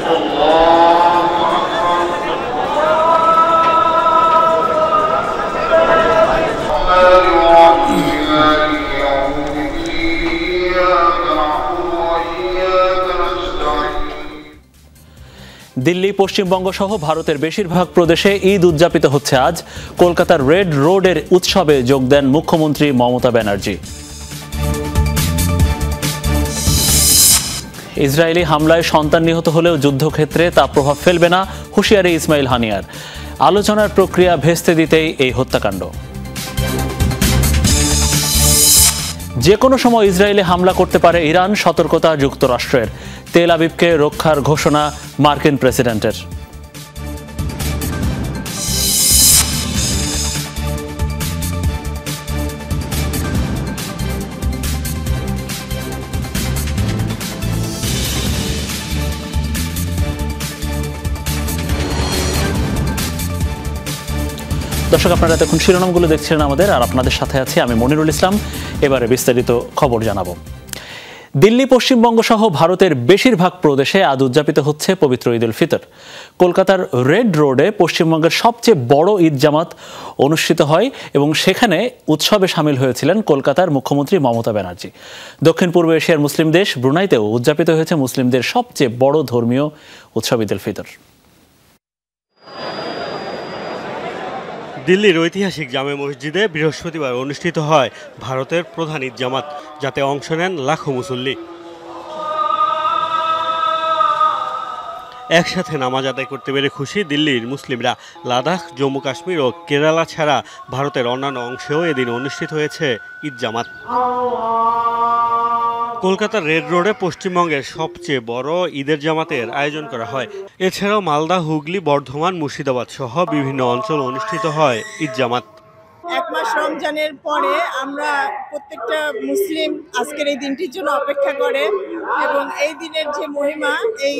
দিল্লি পশ্চিমবঙ্গ সহ ভারতের বেশিরভাগ প্রদেশে ঈদ উদযাপিত হচ্ছে আজ কলকাতার রেড রোডের উৎসবে যোগ দেন মুখ্যমন্ত্রী মমতা ব্যানার্জী ইসরায়েলি হামলায় সন্তান নিহত হলেও যুদ্ধক্ষেত্রে তা প্রভাব ফেলবে না হুঁশিয়ারি ইসমাইল হানিয়ার আলোচনার প্রক্রিয়া ভেস্তে দিতেই এই হত্যাকাণ্ড যে কোনো সময় ইসরায়েলে হামলা করতে পারে ইরান সতর্কতা যুক্তরাষ্ট্রের তেল আবিবকে রক্ষার ঘোষণা মার্কিন প্রেসিডেন্টের দর্শক আপনারা এতক্ষণ শিরোনামগুলো দেখছিলেন আমাদের আর আপনাদের সাথে আছি আমি মনিরুল ইসলাম এবারে বিস্তারিত খবর জানাবো দিল্লি পশ্চিমবঙ্গ সহ ভারতের বেশিরভাগ প্রদেশে আজ উদযাপিত হচ্ছে পবিত্র ঈদ উল ফিতর কলকাতার রেড রোডে পশ্চিমবঙ্গের সবচেয়ে বড় ঈদ জামাত অনুষ্ঠিত হয় এবং সেখানে উৎসবে সামিল হয়েছিলেন কলকাতার মুখ্যমন্ত্রী মমতা ব্যানার্জি দক্ষিণ পূর্ব এশিয়ার মুসলিম দেশ ব্রুনাইতেও উদযাপিত হয়েছে মুসলিমদের সবচেয়ে বড় ধর্মীয় উৎসব ঈদ উল ফিতর দিল্লির ঐতিহাসিক জামে মসজিদে বৃহস্পতিবার অনুষ্ঠিত হয় ভারতের প্রধান ঈদ জামাত যাতে অংশ নেন লাখো মুসল্লি একসাথে নামাজ আদায় করতে পেরে খুশি দিল্লির মুসলিমরা লাদাখ জম্মু কাশ্মীর ও কেরালা ছাড়া ভারতের অন্যান্য অংশেও এদিন অনুষ্ঠিত হয়েছে ঈদ জামাত কলকাতার রেড রোডে পশ্চিমবঙ্গের সবচেয়ে বড় ঈদের জামাতের আয়োজন করা হয় এছাড়াও মালদা হুগলি বর্ধমান মুর্শিদাবাদ সহ বিভিন্ন অঞ্চল অনুষ্ঠিত হয় ঈদ জামাত এক মাস রমজানের পরে আমরা প্রত্যেকটা মুসলিম আজকের এই দিনটির জন্য অপেক্ষা করে এবং এই দিনের যে মহিমা এই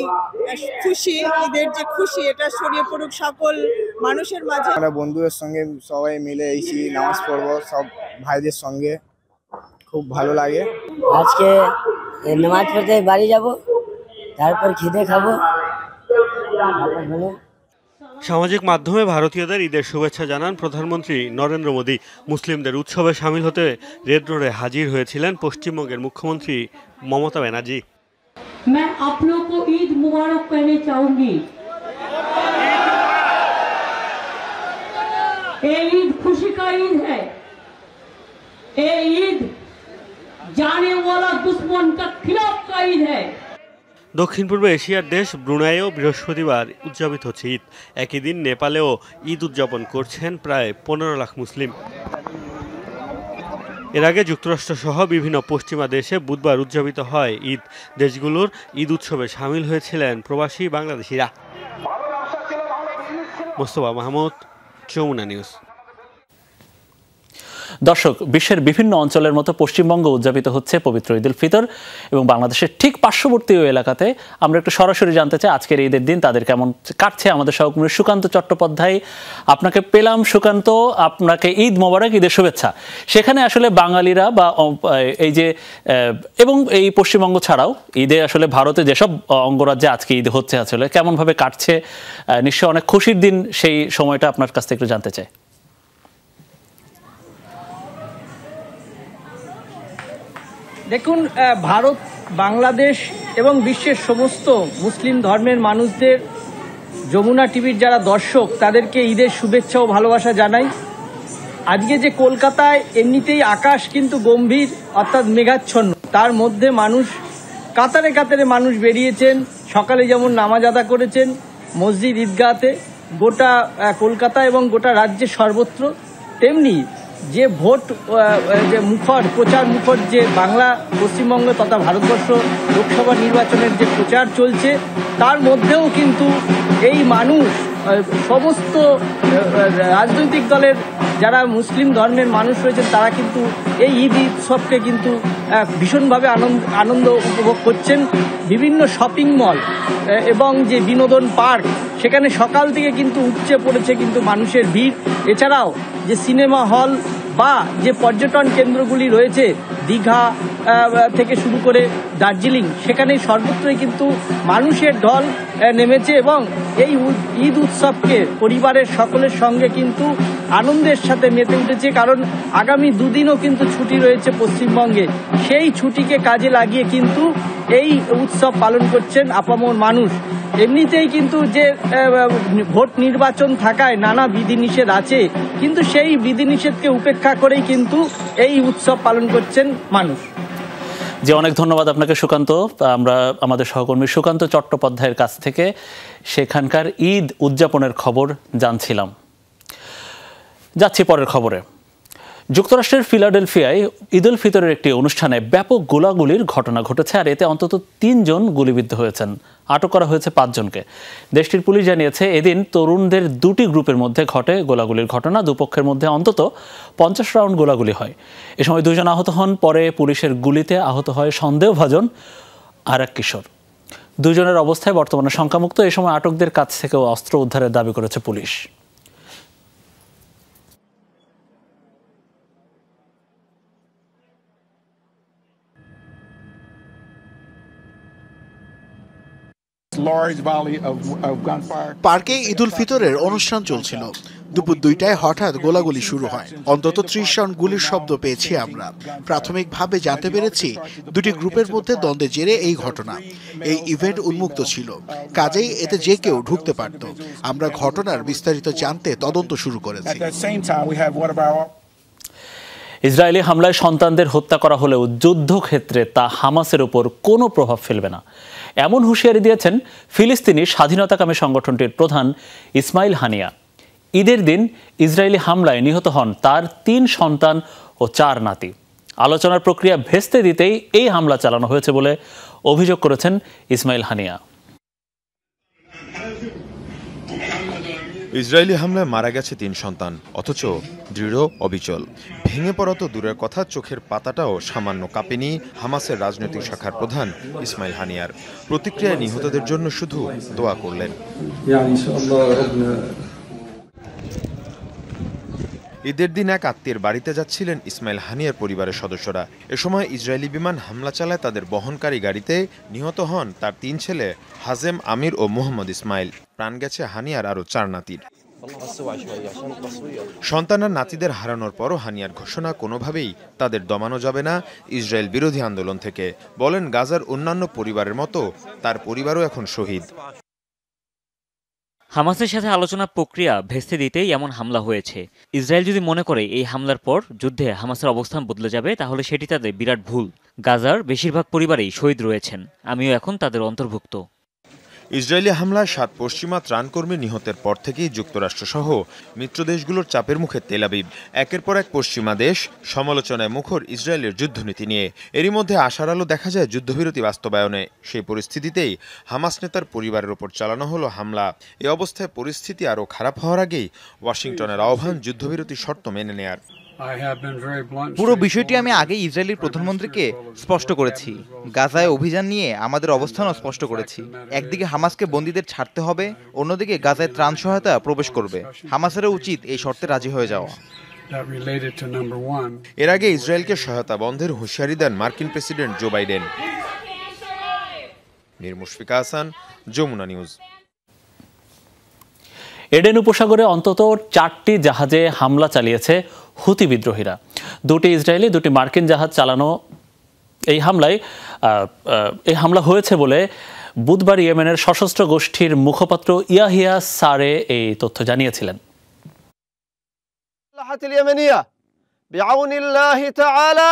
খুশি ঈদের যে খুশি এটা ছড়িয়ে পড়ুক সকল মানুষের মাঝে আমরা বন্ধুদের সঙ্গে সবাই মিলে এইছি নামাজ পড়বো সব ভাইদের সঙ্গে খুব ভালো লাগে আজকে নামাজ পড়তে বাড়ি যাব তারপর খিদে খাবো সামাজিক মাধ্যমে ভারতীয়দের ঈদের শুভেচ্ছা জানান প্রধানমন্ত্রী নরেন্দ্র মোদী মুসলিমদের উৎসবে সামিল হতে রেড রোডে হাজির হয়েছিলেন পশ্চিমবঙ্গের মুখ্যমন্ত্রী মমতা ব্যানার্জি ঈদ आप लोग को ঈদ দক্ষিণ পূর্ব এশিয়ার দেশ ব্রুনাইও বৃহস্পতিবার উদযাপিত হচ্ছে ঈদ একই দিন নেপালেও ঈদ উদযাপন করছেন প্রায় পনেরো লাখ মুসলিম এর আগে যুক্তরাষ্ট্র সহ বিভিন্ন পশ্চিমা দেশে বুধবার উদযাপিত হয় ঈদ দেশগুলোর ঈদ উৎসবে সামিল হয়েছিলেন প্রবাসী বাংলাদেশিরা মোস্তফা মাহমুদ চৌমুনা নিউজ দর্শক বিশ্বের বিভিন্ন অঞ্চলের মতো পশ্চিমবঙ্গ উদযাপিত হচ্ছে পবিত্র ঈদ ফিতর এবং বাংলাদেশের ঠিক পার্শ্ববর্তী এলাকাতে আমরা একটু সরাসরি জানতে চাই আজকের ঈদের দিন তাদের কেমন কাটছে আমাদের সহকর্মী সুকান্ত চট্টোপাধ্যায় আপনাকে পেলাম সুকান্ত আপনাকে ঈদ মোবারক ঈদের শুভেচ্ছা সেখানে আসলে বাঙালিরা বা এই যে এবং এই পশ্চিমবঙ্গ ছাড়াও ঈদে আসলে ভারতে যেসব অঙ্গরাজ্যে আজকে ঈদ হচ্ছে আসলে কেমনভাবে কাটছে নিশ্চয় অনেক খুশির দিন সেই সময়টা আপনার কাছ থেকে একটু জানতে চাই দেখুন ভারত বাংলাদেশ এবং বিশ্বের সমস্ত মুসলিম ধর্মের মানুষদের যমুনা টিভির যারা দর্শক তাদেরকে ঈদের শুভেচ্ছা ও ভালোবাসা জানাই আজকে যে কলকাতায় এমনিতেই আকাশ কিন্তু গম্ভীর অর্থাৎ মেঘাচ্ছন্ন তার মধ্যে মানুষ কাতারে কাতারে মানুষ বেরিয়েছেন সকালে যেমন নামাজ আদা করেছেন মসজিদ ঈদগাহতে গোটা কলকাতা এবং গোটা রাজ্যে সর্বত্র তেমনি যে ভোট যে মুখর প্রচার মুখর যে বাংলা পশ্চিমবঙ্গ তথা ভারতবর্ষ লোকসভা নির্বাচনের যে প্রচার চলছে তার মধ্যেও কিন্তু এই মানুষ সমস্ত রাজনৈতিক দলের যারা মুসলিম ধর্মের মানুষ রয়েছেন তারা কিন্তু এই ঈদ উৎসবকে কিন্তু ভীষণভাবে আনন্দ আনন্দ উপভোগ করছেন বিভিন্ন শপিং মল এবং যে বিনোদন পার্ক সেখানে সকাল থেকে কিন্তু উপচে পড়েছে কিন্তু মানুষের ভিড় এছাড়াও যে সিনেমা হল বা যে পর্যটন কেন্দ্রগুলি রয়েছে দীঘা থেকে শুরু করে দার্জিলিং সেখানে সর্বত্রই কিন্তু মানুষের ঢল নেমেছে এবং এই ঈদ উৎসবকে পরিবারের সকলের সঙ্গে কিন্তু আনন্দের সাথে মেতে উঠেছে কারণ আগামী দুদিনও কিন্তু ছুটি রয়েছে পশ্চিমবঙ্গে সেই ছুটিকে কাজে লাগিয়ে কিন্তু এই উৎসব পালন করছেন আপামর মানুষ এমনিতেই কিন্তু যে ভোট নির্বাচন থাকায় নানা বিধিনিষেধ আছে কিন্তু সেই বিধিনিষেধকে উপেক্ষা করেই কিন্তু এই উৎসব পালন করছেন মানুষ যে অনেক ধন্যবাদ আপনাকে সুকান্ত আমরা আমাদের সহকর্মী সুকান্ত চট্টোপাধ্যায়ের কাছ থেকে সেখানকার ঈদ উদযাপনের খবর জানছিলাম যাচ্ছি পরের খবরে যুক্তরাষ্ট্রের ফিলাডেলফিয়ায় ঈদ উল ফিতরের একটি অনুষ্ঠানে ব্যাপক গোলাগুলির ঘটনা ঘটেছে আর এতে অন্তত তিনজন গুলিবিদ্ধ হয়েছেন আটক করা হয়েছে পাঁচজনকে দেশটির পুলিশ জানিয়েছে এদিন তরুণদের দুটি গ্রুপের মধ্যে ঘটে গোলাগুলির ঘটনা দুপক্ষের মধ্যে অন্তত পঞ্চাশ রাউন্ড গোলাগুলি হয় এ সময় দুজন আহত হন পরে পুলিশের গুলিতে আহত হয় সন্দেহভাজন আর এক কিশোর দুজনের অবস্থায় বর্তমানে শঙ্কামুক্ত এ সময় আটকদের কাছ থেকেও অস্ত্র উদ্ধারের দাবি করেছে পুলিশ পার্কে ঈদুল ফিতরের অনুষ্ঠান চলছিল দুপুর দুইটায় হঠাৎ গোলাগুলি শুরু হয় অন্তত ত্রিশ জন গুলির শব্দ পেয়েছি আমরা প্রাথমিকভাবে জানতে পেরেছি দুটি গ্রুপের মধ্যে দ্বন্দ্বে জেরে এই ঘটনা এই ইভেন্ট উন্মুক্ত ছিল কাজেই এতে যে কেউ ঢুকতে পারত আমরা ঘটনার বিস্তারিত জানতে তদন্ত শুরু করেছি ইসরায়েলি হামলায় সন্তানদের হত্যা করা হলেও যুদ্ধক্ষেত্রে তা হামাসের উপর কোনো প্রভাব ফেলবে না এমন হুঁশিয়ারি দিয়েছেন ফিলিস্তিনি স্বাধীনতাকামী সংগঠনটির প্রধান ইসমাইল হানিয়া ঈদের দিন ইসরায়েলি হামলায় নিহত হন তার তিন সন্তান ও চার নাতি আলোচনার প্রক্রিয়া ভেস্তে দিতেই এই হামলা চালানো হয়েছে বলে অভিযোগ করেছেন ইসমাইল হানিয়া ইসরায়েলি হামলায় মারা গেছে তিন সন্তান অথচ দৃঢ় অবিচল ভেঙে পড়া তো দূরের কথা চোখের পাতাটাও সামান্য কাঁপেনি হামাসের রাজনৈতিক শাখার প্রধান ইসমাইল হানিয়ার প্রতিক্রিয়ায় নিহতদের জন্য শুধু দোয়া করলেন ঈদের দিন এক আত্মীয়ের বাড়িতে যাচ্ছিলেন ইসমাইল হানিয়ার পরিবারের সদস্যরা এ সময় ইসরায়েলি বিমান হামলা চালায় তাদের বহনকারী গাড়িতে নিহত হন তার তিন ছেলে হাজেম আমির ও মোহাম্মদ ইসমাইল প্রাণ গেছে হানিয়ার আরও চার নাতির সন্তানার নাতিদের হারানোর পরও হানিয়ার ঘোষণা কোনোভাবেই তাদের দমানো যাবে না ইসরায়েল বিরোধী আন্দোলন থেকে বলেন গাজার অন্যান্য পরিবারের মতো তার পরিবারও এখন শহীদ হামাসের সাথে আলোচনা প্রক্রিয়া ভেস্তে দিতেই এমন হামলা হয়েছে ইসরায়েল যদি মনে করে এই হামলার পর যুদ্ধে হামাসের অবস্থান বদলে যাবে তাহলে সেটি তাদের বিরাট ভুল গাজার বেশিরভাগ পরিবারেই শহীদ রয়েছেন আমিও এখন তাদের অন্তর্ভুক্ত ইসরায়েলি হামলায় সাত পশ্চিমা ত্রাণকর্মী নিহতের পর থেকেই যুক্তরাষ্ট্রসহ মিত্র দেশগুলোর চাপের মুখে তেলাবিব একের পর এক পশ্চিমা দেশ সমালোচনায় মুখর ইসরায়েলের যুদ্ধনীতি নিয়ে এরই মধ্যে আশার আলো দেখা যায় যুদ্ধবিরতি বাস্তবায়নে সেই পরিস্থিতিতেই হামাস নেতার পরিবারের ওপর চালানো হলো হামলা এ অবস্থায় পরিস্থিতি আরও খারাপ হওয়ার আগেই ওয়াশিংটনের আহ্বান যুদ্ধবিরতি শর্ত মেনে নেয়ার পুরো বিষয়টি আমি আগে ইসরায়েলের প্রধানমন্ত্রীকে স্পষ্ট করেছি গাজায় অভিযান নিয়ে আমাদের অবস্থানও স্পষ্ট করেছি একদিকে হামাসকে বন্দীদের ছাড়তে হবে অন্যদিকে গাজায় ত্রাণ সহায়তা প্রবেশ করবে হামাসেরও উচিত এই শর্তে রাজি হয়ে যাওয়া এর আগে ইসরায়েলকে সহায়তা বন্ধের হুঁশিয়ারি দেন মার্কিন president Joe Biden Mir Mushfika Hasan Jamuna news Aden উপসাগরে অন্তত চারটি জাহাজে হামলা চালিয়েছে হুতি বিদ্রোহীরা দুটি ইসরায়েলি দুটি মার্কিন জাহাজ চালানো এই হামলায় এই হামলা হয়েছে বলে বুধবার ইয়েমেনের সশস্ত্র গোষ্ঠীর মুখপাত্র ইয়াহিয়া সারে এই তথ্য জানিয়েছিলেন بعون الله تعالى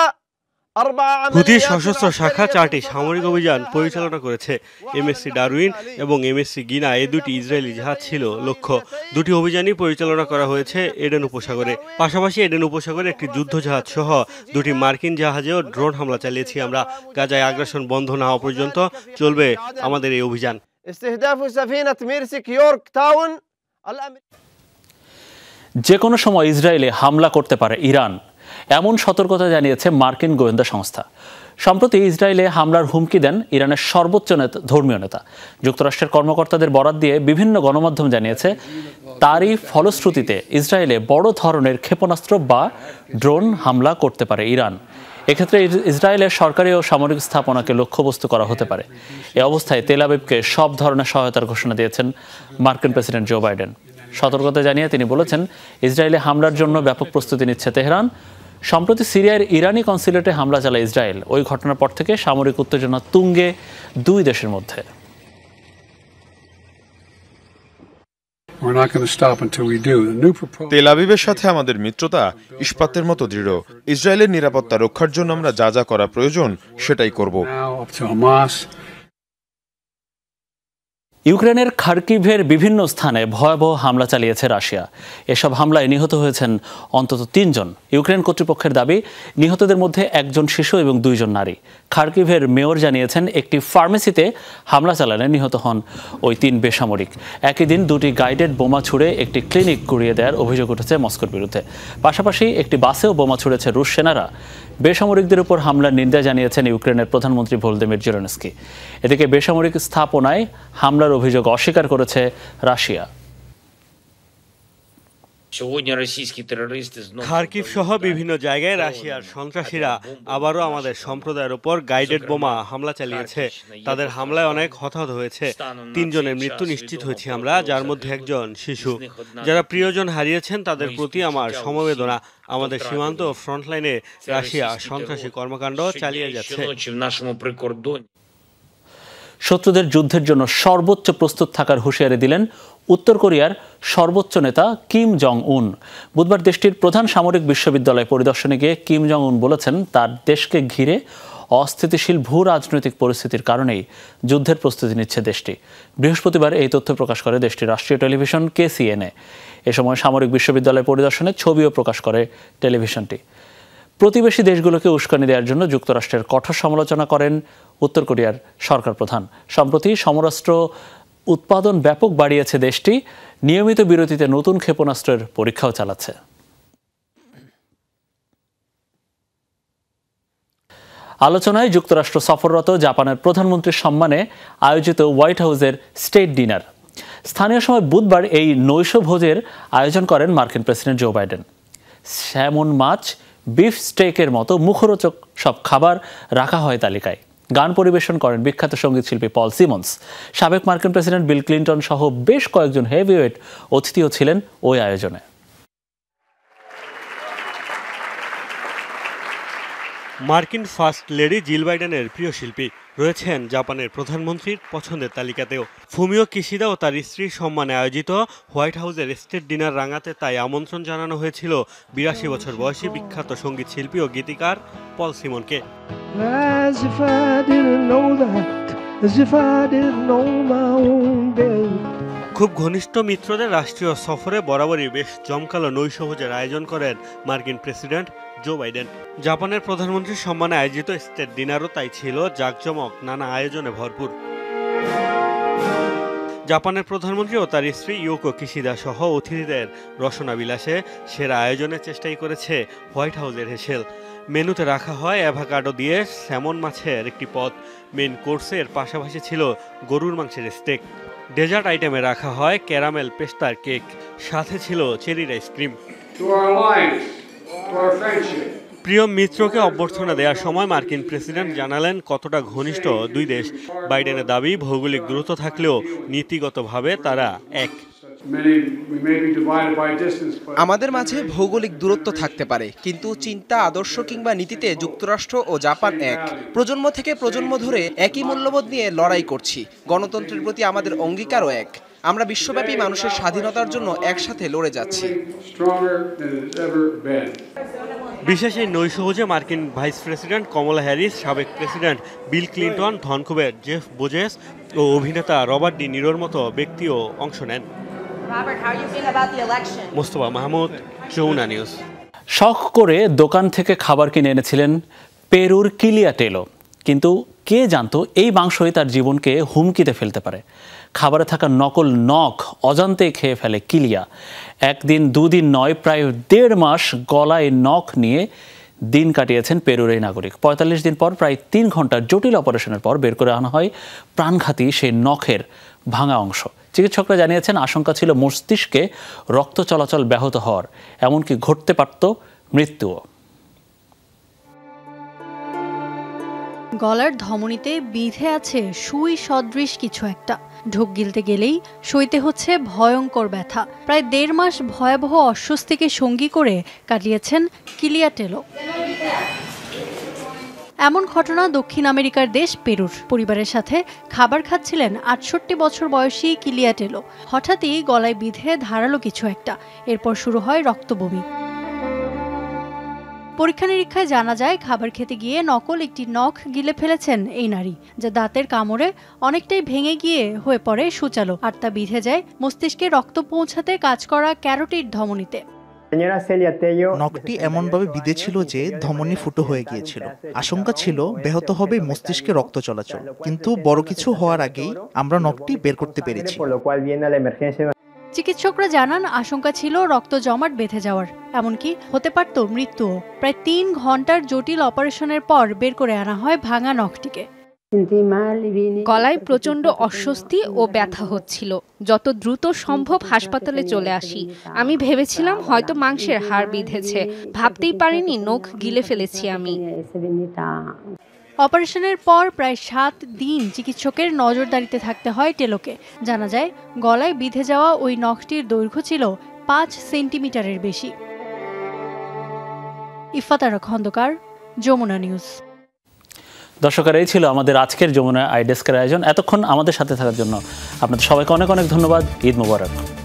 হুতির সশস্ত্র শাখা চারটি সামরিক অভিযান পরিচালনা করেছে এমএসসি ডারউইন এবং এমএসসি গিনা এ দুটি ইসরায়েলি জাহাজ ছিল লক্ষ্য দুটি অভিযানই পরিচালনা করা হয়েছে এডেন উপসাগরে পাশাপাশি এডেন উপসাগরে একটি জাহাজ সহ দুটি মার্কিন জাহাজেও ড্রোন হামলা চালিয়েছি আমরা গাজায় আগ্রাসন বন্ধ না হওয়া পর্যন্ত চলবে আমাদের এই অভিযান যে কোনো সময় ইসরায়েলে হামলা করতে পারে ইরান এমন সতর্কতা জানিয়েছে মার্কিন গোয়েন্দা সংস্থা সম্প্রতি ইসরায়েলে হামলার হুমকি দেন ইরানের সর্বোচ্চ নেতা ধর্মীয় নেতা যুক্তরাষ্ট্রের কর্মকর্তাদের বরাত দিয়ে বিভিন্ন গণমাধ্যম জানিয়েছে তারই ফলশ্রুতিতে ইসরায়েলে বড় ধরনের ক্ষেপণাস্ত্র বা ড্রোন হামলা করতে পারে ইরান এক্ষেত্রে ইসরায়েলের সরকারি ও সামরিক স্থাপনাকে লক্ষ্যবস্তু করা হতে পারে এ অবস্থায় তেলাবিবকে সব ধরনের সহায়তার ঘোষণা দিয়েছেন মার্কিন প্রেসিডেন্ট জো বাইডেন সতর্কতা জানিয়ে তিনি বলেছেন ইসরায়েলে হামলার জন্য ব্যাপক প্রস্তুতি নিচ্ছে তেহরান সম্প্রতি সিরিয়ার ইরানি কনসুলেটে হামলা চালায় ইসরায়েল ওই ঘটনার পর থেকে সামরিক উত্তেজনা তুঙ্গে দুই দেশের মধ্যে তেল আবিবের সাথে আমাদের মিত্রতা ইস্পাতের মতো দৃঢ় ইসরায়েলের নিরাপত্তা রক্ষার জন্য আমরা যা যা করা প্রয়োজন সেটাই করব ইউক্রেনের খার্কিভের বিভিন্ন স্থানে ভয়াবহ হামলা চালিয়েছে রাশিয়া এসব হামলায় নিহত হয়েছেন অন্তত তিনজন ইউক্রেন কর্তৃপক্ষের দাবি নিহতদের মধ্যে একজন শিশু এবং দুইজন নারী খার্কিভের মেয়র জানিয়েছেন একটি ফার্মেসিতে হামলা চালালে নিহত হন ওই তিন বেসামরিক একই দিন দুটি গাইডেড বোমা ছুড়ে একটি ক্লিনিক গুড়িয়ে দেওয়ার অভিযোগ উঠেছে মস্কোর বিরুদ্ধে পাশাপাশি একটি বাসেও বোমা ছুড়েছে রুশ সেনারা বেসামরিকদের উপর হামলার নিন্দা জানিয়েছেন ইউক্রেনের প্রধানমন্ত্রী ভোলদেমির জেরনস্কি এদিকে বেসামরিক স্থাপনায় হামলার অভিযোগ অস্বীকার করেছে রাশিয়া খার্কিভ সহ বিভিন্ন জায়গায় রাশিয়ার সন্ত্রাসীরা আবারও আমাদের সম্প্রদায়ের উপর গাইডেড বোমা হামলা চালিয়েছে তাদের হামলায় অনেক হতাহত হয়েছে তিনজনের মৃত্যু নিশ্চিত হয়েছি আমরা যার মধ্যে একজন শিশু যারা প্রিয়জন হারিয়েছেন তাদের প্রতি আমার সমবেদনা আমাদের সীমান্ত ফ্রন্টলাইনে রাশিয়া সন্ত্রাসী কর্মকাণ্ড চালিয়ে যাচ্ছে শত্রুদের যুদ্ধের জন্য সর্বোচ্চ প্রস্তুত থাকার হুঁশিয়ারি দিলেন উত্তর কোরিয়ার সর্বোচ্চ নেতা কিম জং উন বুধবার দেশটির প্রধান সামরিক বিশ্ববিদ্যালয় পরিদর্শনে গিয়ে কিম জং উন বলেছেন তার দেশকে ঘিরে অস্থিতিশীল ভূ রাজনৈতিক পরিস্থিতির কারণেই যুদ্ধের প্রস্তুতি নিচ্ছে দেশটি বৃহস্পতিবার এই তথ্য প্রকাশ করে দেশটির রাষ্ট্রীয় টেলিভিশন কেসিএনএ এ সময় সামরিক বিশ্ববিদ্যালয় পরিদর্শনে ছবিও প্রকাশ করে টেলিভিশনটি প্রতিবেশী দেশগুলোকে উস্কানি দেওয়ার জন্য যুক্তরাষ্ট্রের কঠোর সমালোচনা করেন উত্তর কোরিয়ার সরকার প্রধান সম্প্রতি সমরাষ্ট্র উৎপাদন ব্যাপক বাড়িয়েছে দেশটি নিয়মিত বিরতিতে নতুন ক্ষেপণাস্ত্রের পরীক্ষাও চালাচ্ছে আলোচনায় যুক্তরাষ্ট্র সফররত জাপানের প্রধানমন্ত্রীর সম্মানে আয়োজিত হোয়াইট হাউসের স্টেট ডিনার স্থানীয় সময় বুধবার এই নৈশভোজের আয়োজন করেন মার্কিন প্রেসিডেন্ট জো বাইডেন স্যামন মাছ বিফ স্টেকের মতো মুখরোচক সব খাবার রাখা হয় তালিকায় গান পরিবেশন করেন বিখ্যাত সঙ্গীত শিল্পী পল সিমন্স সাবেক মার্কিন প্রেসিডেন্ট বিল ক্লিন্টন সহ বেশ কয়েকজন হেভিওয়েট অতিথিও ছিলেন ওই আয়োজনে মার্কিন ফার্স্ট লেডি জিল বাইডেনের প্রিয় শিল্পী রয়েছেন জাপানের প্রধানমন্ত্রীর পছন্দের তালিকাতেও ফুমিও কিশিদা ও তার স্ত্রীর সম্মানে আয়োজিত হোয়াইট হাউসের স্টেট ডিনার রাঙাতে তাই আমন্ত্রণ জানানো হয়েছিল বিরাশি বছর বয়সী বিখ্যাত সঙ্গীত শিল্পী ও গীতিকার পল সিমনকে খুব ঘনিষ্ঠ মিত্রদের রাষ্ট্রীয় সফরে বরাবরই বেশ জমকালো নৈশভোজের আয়োজন করেন মার্কিন প্রেসিডেন্ট জো বাইডেন জাপানের প্রধানমন্ত্রীর সম্মানে আয়োজিত স্টেট ডিনারও তাই ছিল জাঁকজমক নানা আয়োজনে ভরপুর জাপানের প্রধানমন্ত্রী ও তার স্ত্রী ইয়োকো কিশিদা সহ অতিথিদের রসনা বিলাসে সেরা আয়োজনের চেষ্টাই করেছে হোয়াইট হাউসের হেসেল মেনুতে রাখা হয় অ্যাভাকাডো দিয়ে স্যামন মাছের একটি পদ মেন কোর্সের পাশাপাশি ছিল গরুর মাংসের স্টেক ডেজার্ট আইটেমে রাখা হয় ক্যারামেল পেস্তার কেক সাথে ছিল চেরির আইসক্রিম প্রিয় মিত্রকে অভ্যর্থনা দেওয়ার সময় মার্কিন প্রেসিডেন্ট জানালেন কতটা ঘনিষ্ঠ দুই দেশ বাইডেনের দাবি ভৌগোলিক দূরত্ব থাকলেও নীতিগতভাবে তারা এক আমাদের মাঝে ভৌগোলিক দূরত্ব থাকতে পারে কিন্তু চিন্তা আদর্শ কিংবা নীতিতে যুক্তরাষ্ট্র ও জাপান এক প্রজন্ম থেকে প্রজন্ম ধরে একই মূল্যবোধ নিয়ে লড়াই করছি গণতন্ত্রের প্রতি আমাদের অঙ্গীকারও এক আমরা বিশ্বব্যাপী মানুষের স্বাধীনতার জন্য একসাথে লড়ে যাচ্ছি বিশেষ এই নৈশভোজে মার্কিন ভাইস প্রেসিডেন্ট কমলা হ্যারিস সাবেক প্রেসিডেন্ট বিল ক্লিন্টন ধনকুবের জেফ বোজেস ও অভিনেতা রবার্ট ডি নিরোর মতো ব্যক্তিও অংশ নেন মোস্তফা মাহমুদ চৌনা নিউজ শখ করে দোকান থেকে খাবার কিনে এনেছিলেন পেরুর কিলিয়া টেলো কিন্তু কে জানতো এই মাংসই তার জীবনকে হুমকিতে ফেলতে পারে খাবারে থাকা নকল নখ অজান্তে খেয়ে ফেলে কিলিয়া একদিন দুদিন নয় প্রায় দেড় মাস গলায় নখ নিয়ে দিন কাটিয়েছেন পেরুর এই নাগরিক পঁয়তাল্লিশ দিন পর প্রায় তিন ঘন্টার জটিল অপারেশনের পর বের করে আনা হয় প্রাণঘাতী সেই নখের ভাঙা অংশ চিকিৎসকরা জানিয়েছেন আশঙ্কা ছিল মস্তিষ্কে রক্ত চলাচল ব্যাহত হওয়ার এমনকি ঘটতে পারত মৃত্যুও গলার ধমনীতে বিধে আছে সুই সদৃশ কিছু একটা ঢোক গিলতে গেলেই সইতে হচ্ছে ভয়ঙ্কর ব্যথা প্রায় দেড় মাস ভয়াবহ অস্বস্তিকে সঙ্গী করে কাটিয়েছেন কিলিয়াটেলো এমন ঘটনা দক্ষিণ আমেরিকার দেশ পেরুর পরিবারের সাথে খাবার খাচ্ছিলেন আটষট্টি বছর বয়সী কিলিয়াটেলো হঠাৎই গলায় বিধে ধারালো কিছু একটা এরপর শুরু হয় রক্তবমি পরীক্ষা নিরীক্ষায় জানা যায় খাবার খেতে গিয়ে নকল একটি নখ গিলে ফেলেছেন এই নারী যা দাঁতের কামড়ে অনেকটাই ভেঙে গিয়ে হয়ে পড়ে সুচালো আর তা বিধে যায় মস্তিষ্কে রক্ত পৌঁছাতে কাজ করা ক্যারোটির ধমনীতে নখটি এমনভাবে বিঁধেছিল যে ধমনী ফুটো হয়ে গিয়েছিল আশঙ্কা ছিল ব্যাহত হবে মস্তিষ্কে রক্ত চলাচল কিন্তু বড় কিছু হওয়ার আগেই আমরা নখটি বের করতে পেরেছি চিকিৎসকরা জানান আশঙ্কা ছিল রক্ত জমাট বেঁধে যাওয়ার এমনকি হতে পারত মৃত্যুও প্রায় তিন ঘন্টার জটিল অপারেশনের পর বের করে আনা হয় ভাঙা নখটিকে গলায় প্রচণ্ড অস্বস্তি ও ব্যথা হচ্ছিল যত দ্রুত সম্ভব হাসপাতালে চলে আসি আমি ভেবেছিলাম হয়তো মাংসের হাড় বিঁধেছে ভাবতেই পারিনি নখ গিলে ফেলেছি আমি অপারেশনের পর প্রায় সাত দিন চিকিৎসকের নজরদারিতে থাকতে হয় টেলোকে জানা যায় গলায় বিঁধে যাওয়া ওই নখটির দৈর্ঘ্য ছিল পাঁচ সেন্টিমিটারের বেশি ইফাতারা খন্দকার যমুনা নিউজ দর্শক এই ছিল আমাদের আজকের যমুনা আইডেস্কের আয়োজন এতক্ষণ আমাদের সাথে থাকার জন্য আপনাদের সবাইকে অনেক অনেক ধন্যবাদ ঈদ মুবারক